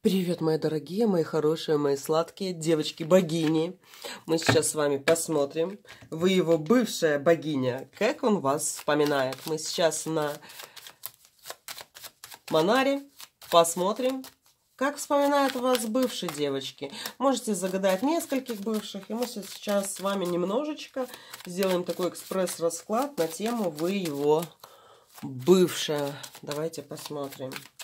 Привет, мои дорогие, мои хорошие, мои сладкие девочки-богини. Мы сейчас с вами посмотрим, вы его бывшая богиня, как он вас вспоминает. Мы сейчас на Монаре посмотрим, как вспоминают вас бывшие девочки. Можете загадать нескольких бывших, и мы сейчас с вами немножечко сделаем такой экспресс-расклад на тему «Вы его бывшая». Давайте посмотрим. Посмотрим.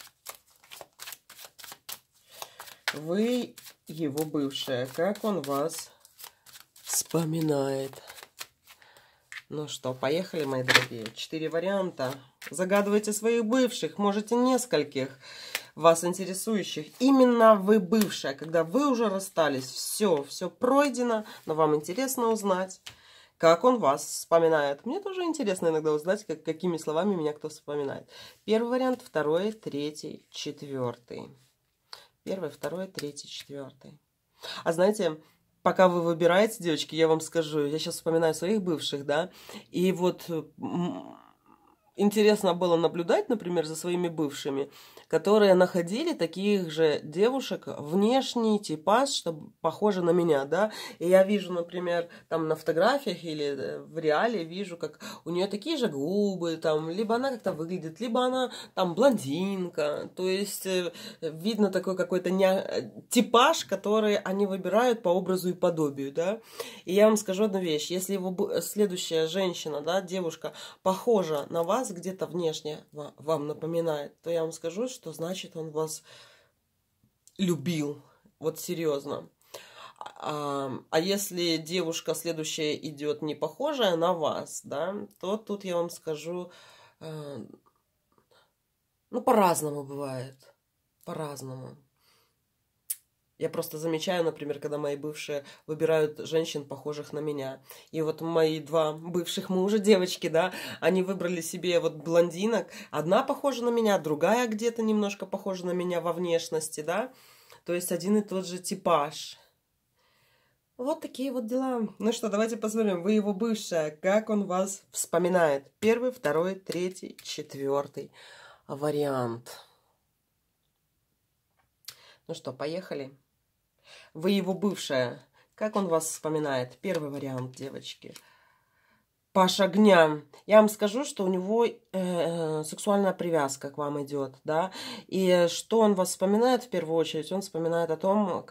Вы его бывшая. Как он вас вспоминает? Ну что, поехали, мои дорогие. Четыре варианта. Загадывайте своих бывших, можете нескольких вас интересующих. Именно вы бывшая, когда вы уже расстались, все, все пройдено, но вам интересно узнать, как он вас вспоминает. Мне тоже интересно иногда узнать, как, какими словами меня кто вспоминает. Первый вариант, второй, третий, четвертый. Первый, второй, третий, четвертый. А знаете, пока вы выбираете, девочки, я вам скажу, я сейчас вспоминаю своих бывших, да, и вот интересно было наблюдать, например, за своими бывшими, которые находили таких же девушек, внешний типаж, что похоже на меня, да, и я вижу, например, там на фотографиях или э, в реале вижу, как у нее такие же губы, там, либо она как-то выглядит, либо она там блондинка, то есть э, видно такой какой-то не... Э, типаж, который они выбирают по образу и подобию, да, и я вам скажу одну вещь, если его следующая женщина, да, девушка похожа на вас, вас где-то внешне вам напоминает, то я вам скажу, что значит он вас любил. Вот серьезно. А, а если девушка следующая идет не похожая на вас, да, то тут я вам скажу, э, ну, по-разному бывает. По-разному. Я просто замечаю, например, когда мои бывшие выбирают женщин, похожих на меня. И вот мои два бывших мужа, девочки, да, они выбрали себе вот блондинок. Одна похожа на меня, другая где-то немножко похожа на меня во внешности, да. То есть один и тот же типаж. Вот такие вот дела. Ну что, давайте посмотрим, вы его бывшая, как он вас вспоминает. Первый, второй, третий, четвертый вариант. Ну что, поехали. Вы его бывшая. Как он вас вспоминает? Первый вариант, девочки. Паша Гнян. Я вам скажу, что у него э, э сексуальная привязка к вам идет, да. И что он вас вспоминает в первую очередь? Он вспоминает о том,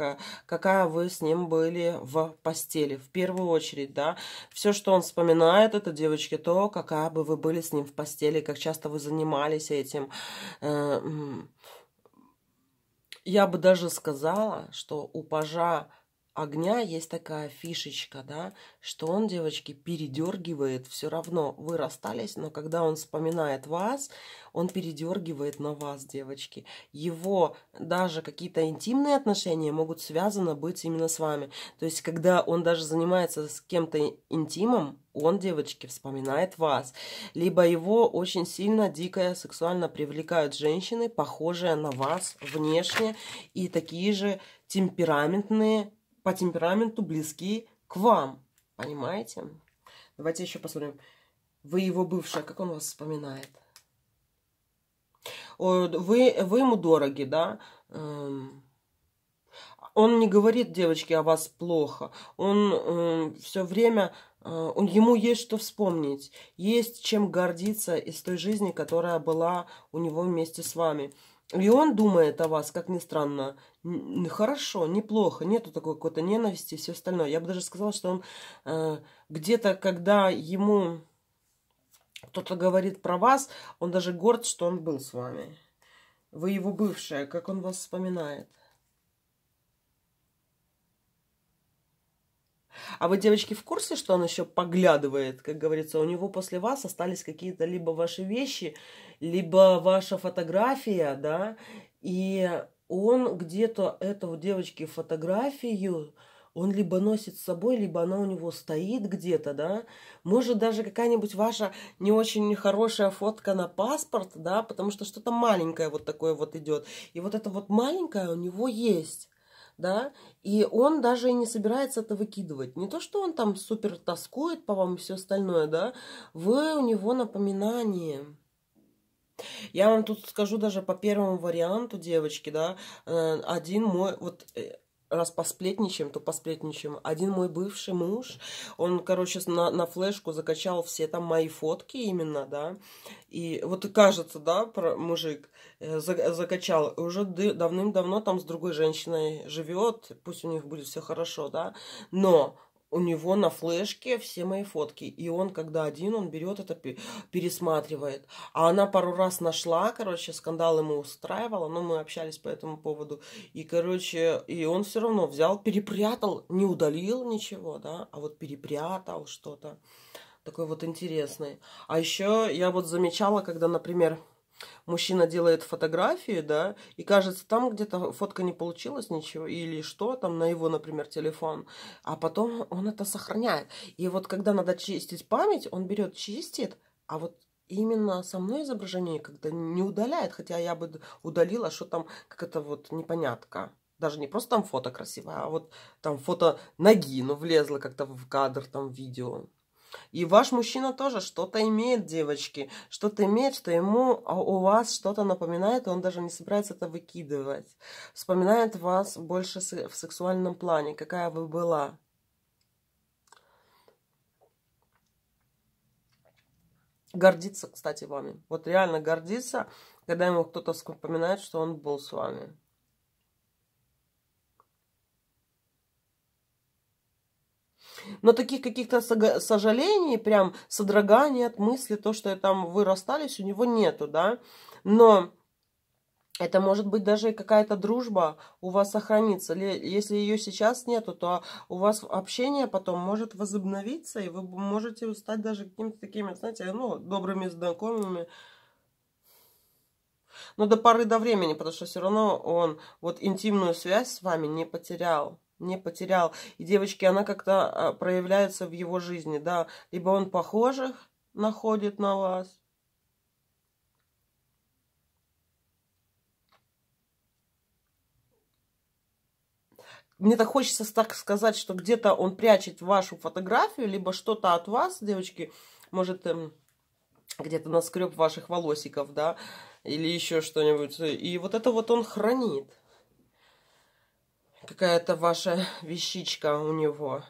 какая вы с ним были в постели. В первую очередь, да. Все, что он вспоминает, это, девочки, то, какая бы вы были с ним в постели, как часто вы занимались этим. Э, я бы даже сказала, что у пажа огня есть такая фишечка, да, что он, девочки, передергивает все равно. Вы расстались, но когда он вспоминает вас, он передергивает на вас, девочки. Его даже какие-то интимные отношения могут связаны быть именно с вами. То есть, когда он даже занимается с кем-то интимом, он, девочки, вспоминает вас. Либо его очень сильно, дико, сексуально привлекают женщины, похожие на вас внешне и такие же темпераментные, по темпераменту близки к вам. Понимаете? Давайте еще посмотрим. Вы его бывшая, как он вас вспоминает? Вы, вы ему дороги, да? Эм, он не говорит девочке о вас плохо. Он эм, все время э, он, ему есть что вспомнить, есть чем гордиться из той жизни, которая была у него вместе с вами. И он думает о вас, как ни странно, хорошо, неплохо, нету такой какой-то ненависти и все остальное. Я бы даже сказала, что он э, где-то, когда ему кто-то говорит про вас, он даже горд, что он был с вами. Вы его бывшая, как он вас вспоминает. А вы, девочки, в курсе, что он еще поглядывает, как говорится, у него после вас остались какие-то либо ваши вещи, либо ваша фотография, да, и он где-то эту девочке фотографию, он либо носит с собой, либо она у него стоит где-то, да. Может, даже какая-нибудь ваша не очень хорошая фотка на паспорт, да, потому что что-то маленькое вот такое вот идет. И вот это вот маленькое у него есть да, и он даже не собирается это выкидывать. Не то, что он там супер тоскует по вам и все остальное, да, вы у него напоминание. Я вам тут скажу даже по первому варианту, девочки, да, э, один мой, вот э, раз посплетничаем, то посплетничаем. Один мой бывший муж, он, короче, на, на флешку закачал все там мои фотки именно, да. И вот кажется, да, про, мужик э, за, закачал. Уже давным-давно там с другой женщиной живет, пусть у них будет все хорошо, да. Но у него на флешке все мои фотки. И он, когда один, он берет это, пересматривает. А она пару раз нашла, короче, скандал ему устраивала, но мы общались по этому поводу. И, короче, и он все равно взял, перепрятал, не удалил ничего, да, а вот перепрятал что-то. Такой вот интересный. А еще я вот замечала, когда, например, мужчина делает фотографии, да, и кажется, там где-то фотка не получилась ничего, или что там на его, например, телефон, а потом он это сохраняет. И вот когда надо чистить память, он берет, чистит, а вот именно со мной изображение когда не удаляет, хотя я бы удалила, что там как это вот непонятка. Даже не просто там фото красивое, а вот там фото ноги, ну влезло как-то в кадр, там видео. И ваш мужчина тоже что-то имеет, девочки, что-то имеет, что ему а у вас что-то напоминает, и он даже не собирается это выкидывать. Вспоминает вас больше в сексуальном плане, какая вы была. Гордится, кстати, вами. Вот реально гордится, когда ему кто-то вспоминает, что он был с вами. Но таких каких-то сожалений, прям содроганий от мысли, то, что я там вы расстались, у него нету, да. Но это может быть даже какая-то дружба у вас сохранится. Если ее сейчас нету, то у вас общение потом может возобновиться, и вы можете стать даже какими-то такими, знаете, ну, добрыми знакомыми. Но до поры до времени, потому что все равно он вот интимную связь с вами не потерял не потерял. И, девочки, она как-то а, проявляется в его жизни, да. Либо он похожих находит на вас, мне так хочется так сказать, что где-то он прячет вашу фотографию, либо что-то от вас, девочки, может, эм, где-то наскреб ваших волосиков, да, или еще что-нибудь. И вот это вот он хранит какая-то ваша вещичка у него.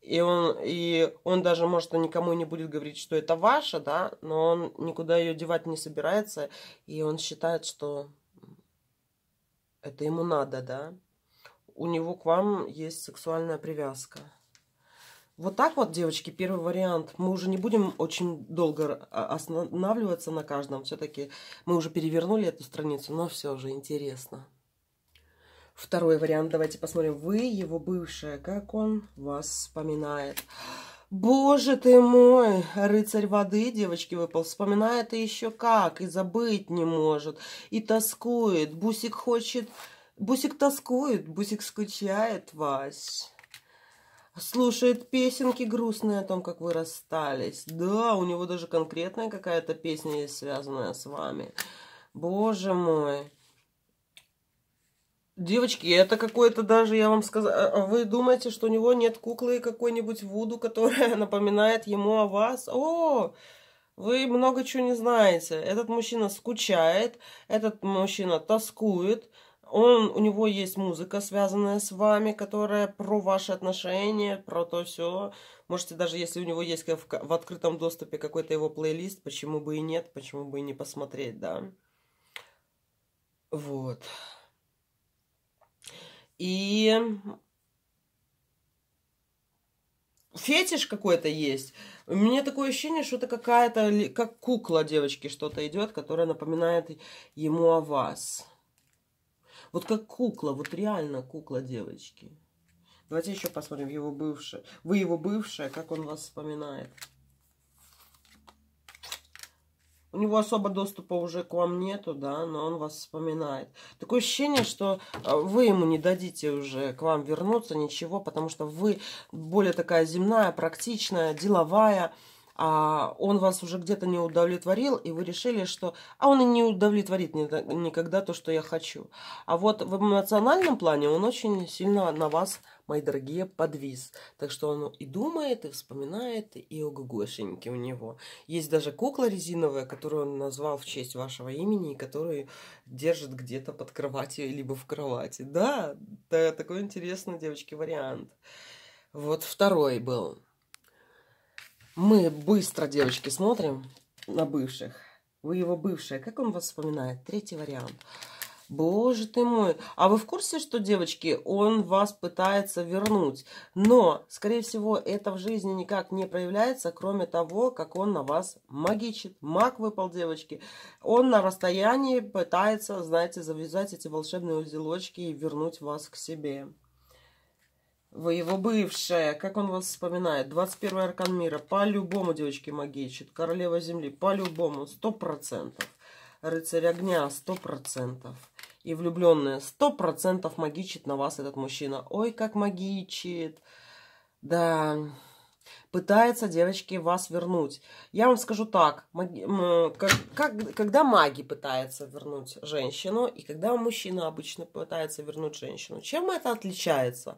И он, и он даже, может, никому не будет говорить, что это ваша, да, но он никуда ее девать не собирается, и он считает, что это ему надо, да. У него к вам есть сексуальная привязка. Вот так вот, девочки, первый вариант. Мы уже не будем очень долго а, останавливаться на каждом. Все-таки мы уже перевернули эту страницу, но все же интересно. Второй вариант, давайте посмотрим. Вы, его бывшая, как он вас вспоминает. Боже ты мой, рыцарь воды, девочки, выпал. Вспоминает и еще как, и забыть не может, и тоскует. Бусик хочет, Бусик тоскует, Бусик скучает Вась слушает песенки грустные о том, как вы расстались. Да, у него даже конкретная какая-то песня есть, связанная с вами. Боже мой. Девочки, это какой-то даже, я вам сказала, а вы думаете, что у него нет куклы какой-нибудь Вуду, которая напоминает ему о вас? О, вы много чего не знаете. Этот мужчина скучает, этот мужчина тоскует, он, у него есть музыка, связанная с вами, которая про ваши отношения, про то все. Можете даже, если у него есть в, в открытом доступе какой-то его плейлист, почему бы и нет, почему бы и не посмотреть, да. Вот и фетиш какой-то есть. У меня такое ощущение, что это какая-то, как кукла девочки что-то идет, которая напоминает ему о вас. Вот как кукла, вот реально кукла девочки. Давайте еще посмотрим его бывшее. Вы его бывшая, как он вас вспоминает у него особо доступа уже к вам нету, да, но он вас вспоминает. Такое ощущение, что э, вы ему не дадите уже к вам вернуться, ничего, потому что вы более такая земная, практичная, деловая, а он вас уже где-то не удовлетворил, и вы решили, что а он и не удовлетворит никогда то, что я хочу. А вот в эмоциональном плане он очень сильно на вас, мои дорогие, подвис. Так что он и думает, и вспоминает, и ого у него. Есть даже кукла резиновая, которую он назвал в честь вашего имени, и которую держит где-то под кроватью, либо в кровати. Да, да такой интересный, девочки, вариант. Вот второй был. Мы быстро, девочки, смотрим на бывших. Вы его бывшая. Как он вас вспоминает? Третий вариант. Боже ты мой. А вы в курсе, что, девочки, он вас пытается вернуть? Но, скорее всего, это в жизни никак не проявляется, кроме того, как он на вас магичит. Маг выпал, девочки. Он на расстоянии пытается, знаете, завязать эти волшебные узелочки и вернуть вас к себе. Вы его бывшая, как он вас вспоминает. 21 аркан мира, по-любому, девочки, магичит. Королева земли, по-любому, 100%. Рыцарь огня, 100%. И влюбленная, 100% магичит на вас этот мужчина. Ой, как магичит. Да, пытается, девочки, вас вернуть. Я вам скажу так, как, как, когда маги пытаются вернуть женщину, и когда мужчина обычно пытается вернуть женщину, чем это отличается?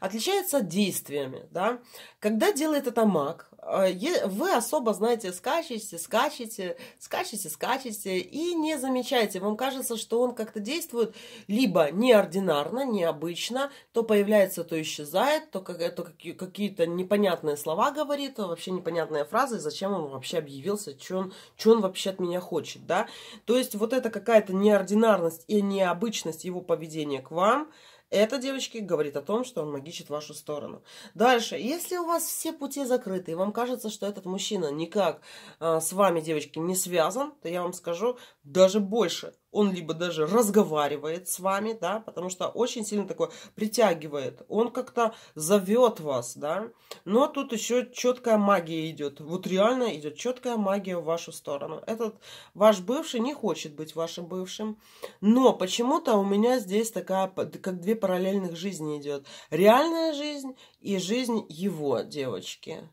Отличается действиями, да. Когда делает это маг, э, вы особо, знаете, скачете, скачете, скачете, скачете, и не замечаете. Вам кажется, что он как-то действует либо неординарно, необычно, то появляется, то исчезает, то какие-то непонятные слова говорит, вообще непонятная фраза, и зачем он вообще объявился, что он, что он вообще от меня хочет, да. То есть вот это какая-то неординарность и необычность его поведения к вам, это, девочки, говорит о том, что он магичит в вашу сторону. Дальше, если у вас все пути закрыты, и вам кажется, что этот мужчина никак э, с вами, девочки, не связан, то я вам скажу даже больше он либо даже разговаривает с вами, да, потому что очень сильно такое притягивает, он как-то зовет вас, да, но тут еще четкая магия идет, вот реально идет четкая магия в вашу сторону. Этот ваш бывший не хочет быть вашим бывшим, но почему-то у меня здесь такая, как две параллельных жизни идет, реальная жизнь и жизнь его девочки.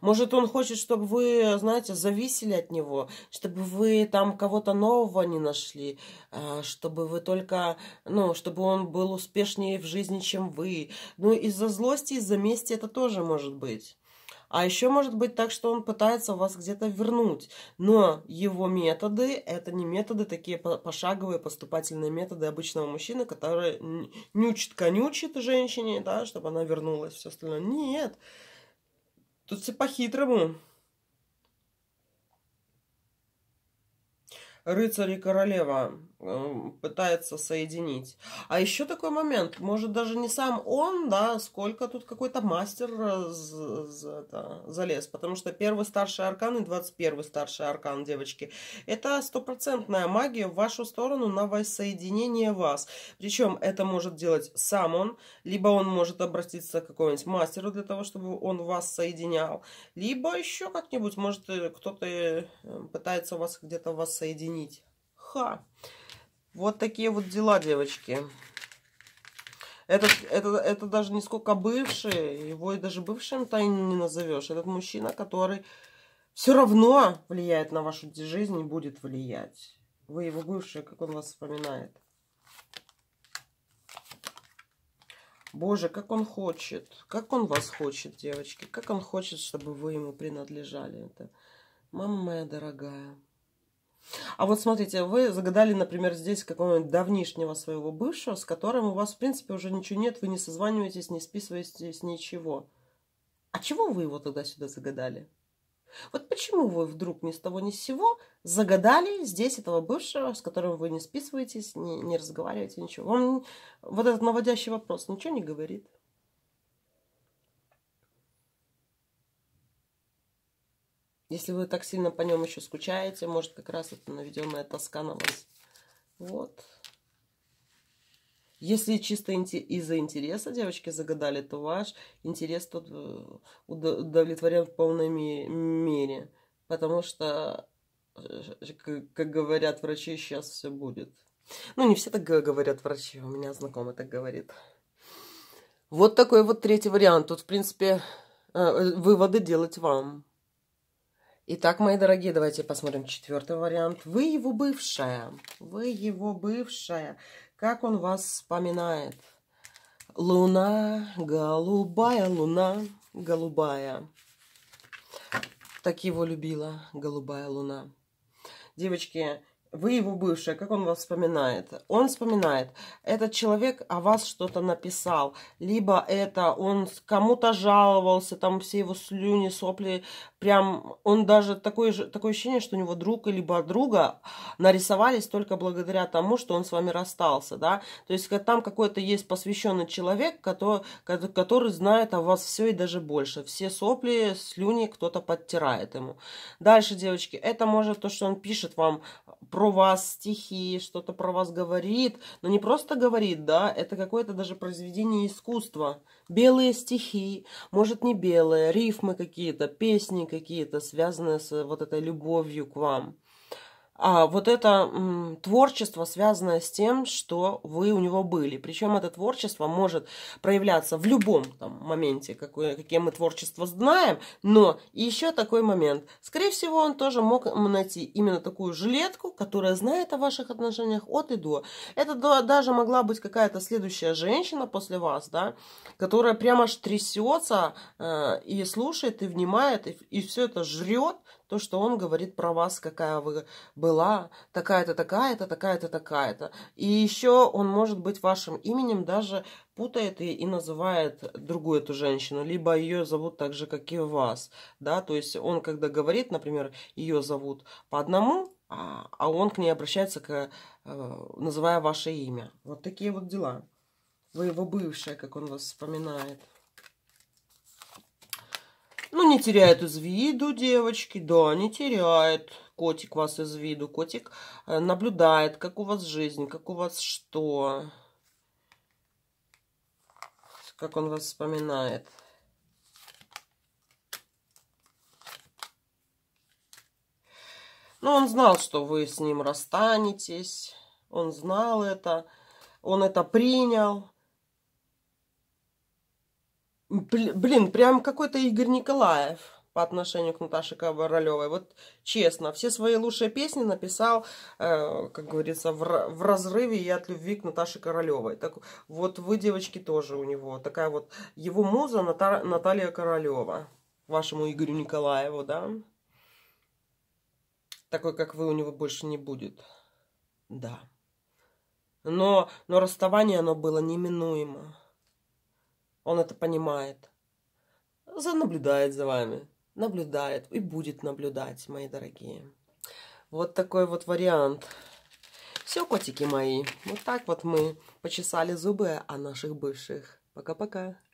Может, он хочет, чтобы вы, знаете, зависели от него, чтобы вы там кого-то нового не нашли, а, чтобы вы только, ну, чтобы он был успешнее в жизни, чем вы. Ну, из-за злости, из-за мести это тоже может быть. А еще может быть так, что он пытается вас где-то вернуть. Но его методы – это не методы, такие пошаговые поступательные методы обычного мужчины, который нючит-конючит женщине, да, чтобы она вернулась, все остальное. Нет, Тут все по-хитрому. Рыцарь и королева. Эм, пытается соединить. А еще такой момент, может даже не сам он, да, сколько тут какой-то мастер за, э, за, это, залез, потому что первый старший аркан и 21 старший аркан, девочки, это стопроцентная магия в вашу сторону на воссоединение вас. Причем это может делать сам он, либо он может обратиться к какому-нибудь мастеру для того, чтобы он вас соединял, либо еще как-нибудь, может, э, кто-то э, пытается вас где-то воссоединить. Ха! Вот такие вот дела, девочки. Этот, это, это даже не сколько бывший, его и даже бывшим тайне не назовешь. Этот мужчина, который все равно влияет на вашу жизнь и будет влиять. Вы его бывшие, как он вас вспоминает. Боже, как он хочет, как он вас хочет, девочки, как он хочет, чтобы вы ему принадлежали. Это, мама моя дорогая. А вот смотрите, вы загадали, например, здесь какого-нибудь давнишнего своего бывшего, с которым у вас, в принципе, уже ничего нет, вы не созваниваетесь, не списываетесь, ничего. А чего вы его тогда сюда загадали? Вот почему вы вдруг ни с того ни с сего загадали здесь этого бывшего, с которым вы не списываетесь, не, не разговариваете, ничего? Вам вот этот наводящий вопрос ничего не говорит? Если вы так сильно по нем еще скучаете, может, как раз это наведенная тоска на вас. Вот. Если чисто из-за интереса девочки загадали, то ваш интерес тут э, удовлетворен в полной мере. Потому что, э, как говорят врачи, сейчас все будет. Ну, не все так говорят врачи, у меня знакомый так говорит. Вот такой вот третий вариант. Тут, в принципе, э, выводы делать вам. Итак, мои дорогие, давайте посмотрим четвертый вариант. Вы его бывшая. Вы его бывшая. Как он вас вспоминает? Луна, голубая луна, голубая. Так его любила голубая луна. Девочки, вы его бывшая, как он вас вспоминает? Он вспоминает, этот человек о вас что-то написал, либо это он кому-то жаловался, там все его слюни, сопли, прям он даже такое, же, такое ощущение, что у него друг либо друга нарисовались только благодаря тому, что он с вами расстался, да? То есть там какой-то есть посвященный человек, который, который знает о вас все и даже больше. Все сопли, слюни кто-то подтирает ему. Дальше, девочки, это может то, что он пишет вам про вас стихи, что-то про вас говорит. Но не просто говорит, да, это какое-то даже произведение искусства. Белые стихи, может не белые, рифмы какие-то, песни какие-то, связанные с вот этой любовью к вам а, вот это м, творчество связано с тем, что вы у него были. Причем это творчество может проявляться в любом там, моменте, какое, какие мы творчество знаем, но еще такой момент. Скорее всего, он тоже мог найти именно такую жилетку, которая знает о ваших отношениях от и до. Это до, даже могла быть какая-то следующая женщина после вас, да, которая прямо аж трясется э, и слушает, и внимает, и, и все это жрет, то, что он говорит про вас, какая вы была такая-то, такая-то, такая-то, такая-то. И еще он может быть вашим именем даже путает и, и называет другую эту женщину, либо ее зовут так же, как и вас, да, то есть он, когда говорит, например, ее зовут по одному, а, а он к ней обращается, к, э, называя ваше имя. Вот такие вот дела. Вы его бывшая, как он вас вспоминает. Ну, не теряет из виду девочки, да, не теряет котик вас из виду, котик э, наблюдает, как у вас жизнь, как у вас что, как он вас вспоминает. Ну, он знал, что вы с ним расстанетесь, он знал это, он это принял. Блин, прям какой-то Игорь Николаев по отношению к Наташе Королевой. Вот честно, все свои лучшие песни написал, э, как говорится, в, в разрыве и от любви к Наташе Королевой. Так вот вы, девочки, тоже у него такая вот его муза Ната, Наталья Королева, вашему Игорю Николаеву, да? Такой, как вы, у него больше не будет. Да. Но, но расставание оно было неминуемо. Он это понимает. Наблюдает за вами наблюдает и будет наблюдать, мои дорогие. Вот такой вот вариант. Все, котики мои, вот так вот мы почесали зубы о наших бывших. Пока-пока.